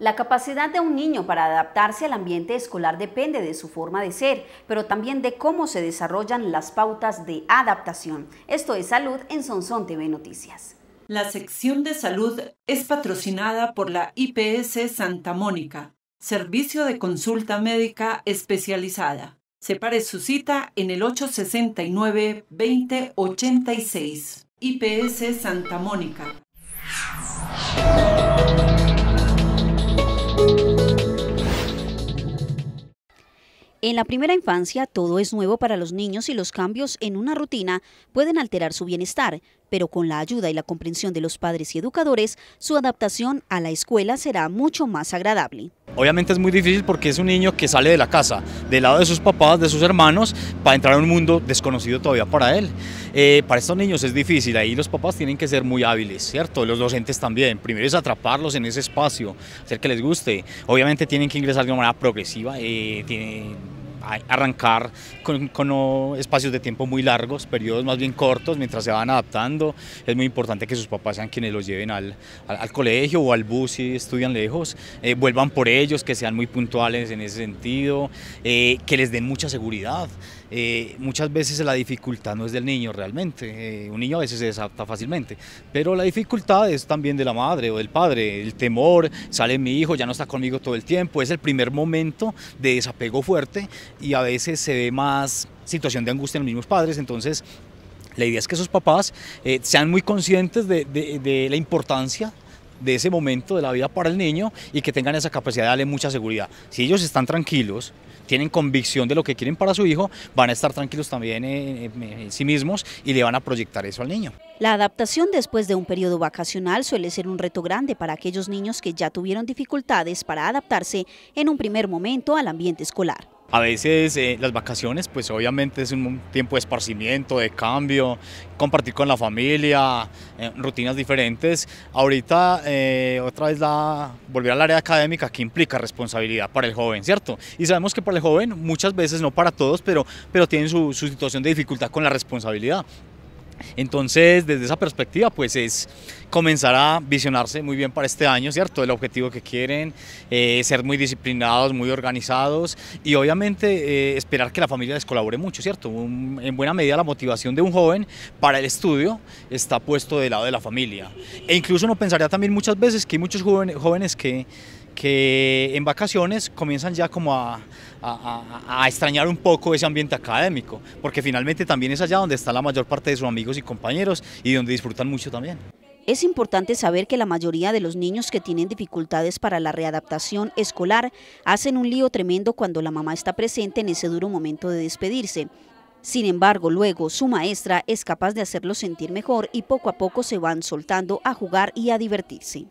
La capacidad de un niño para adaptarse al ambiente escolar depende de su forma de ser, pero también de cómo se desarrollan las pautas de adaptación. Esto es Salud en Sonson TV Noticias. La sección de salud es patrocinada por la IPS Santa Mónica, servicio de consulta médica especializada. Separe su cita en el 869-2086. IPS Santa Mónica. En la primera infancia todo es nuevo para los niños y los cambios en una rutina pueden alterar su bienestar, pero con la ayuda y la comprensión de los padres y educadores, su adaptación a la escuela será mucho más agradable. Obviamente es muy difícil porque es un niño que sale de la casa, del lado de sus papás, de sus hermanos, para entrar a un mundo desconocido todavía para él. Eh, para estos niños es difícil, ahí los papás tienen que ser muy hábiles, ¿cierto? Los docentes también. Primero es atraparlos en ese espacio, hacer que les guste. Obviamente tienen que ingresar de una manera progresiva, eh, arrancar con, espacios de tiempo muy largos, periodos más bien cortos, mientras se van adaptando. Es muy importante que sus papás sean quienes los lleven al, colegio o al bus si estudian lejos, eh, vuelvan por ellos, que sean muy puntuales en ese sentido, eh, que les den mucha seguridad. Eh, muchas veces la dificultad no es del niño realmente, un niño a veces se desapta fácilmente, pero la dificultad es también de la madre o del padre, el temor, sale mi hijo, ya no está conmigo todo el tiempo, es el primer momento de desapego fuerte y a veces se ve más situación de angustia en los mismos padres, entonces la idea es que esos papás eh, sean muy conscientes de, la importancia de ese momento de la vida para el niño y que tengan esa capacidad de darle mucha seguridad. Si ellos están tranquilos, tienen convicción de lo que quieren para su hijo, van a estar tranquilos también en, sí mismos y le van a proyectar eso al niño. La adaptación después de un periodo vacacional suele ser un reto grande para aquellos niños que ya tuvieron dificultades para adaptarse en un primer momento al ambiente escolar. A veces eh, las vacaciones, pues obviamente es un tiempo de esparcimiento, de cambio, compartir con la familia, eh, rutinas diferentes. Ahorita eh, otra vez la, volver al área académica que implica responsabilidad para el joven, ¿cierto? Y sabemos que para el joven muchas veces, no para todos, pero, pero tienen su, su situación de dificultad con la responsabilidad. Entonces, desde esa perspectiva, pues es comenzar a visionarse muy bien para este año, ¿cierto? El objetivo que quieren, eh, ser muy disciplinados, muy organizados y obviamente eh, esperar que la familia les colabore mucho, ¿cierto? en buena medida la motivación de un joven para el estudio está puesto del lado de la familia. E incluso uno pensaría también muchas veces que hay muchos jóvenes que que en vacaciones comienzan ya como a, extrañar un poco ese ambiente académico, porque finalmente también es allá donde está la mayor parte de sus amigos y compañeros y donde disfrutan mucho también. Es importante saber que la mayoría de los niños que tienen dificultades para la readaptación escolar hacen un lío tremendo cuando la mamá está presente en ese duro momento de despedirse. Sin embargo, luego su maestra es capaz de hacerlos sentir mejor y poco a poco se van soltando a jugar y a divertirse.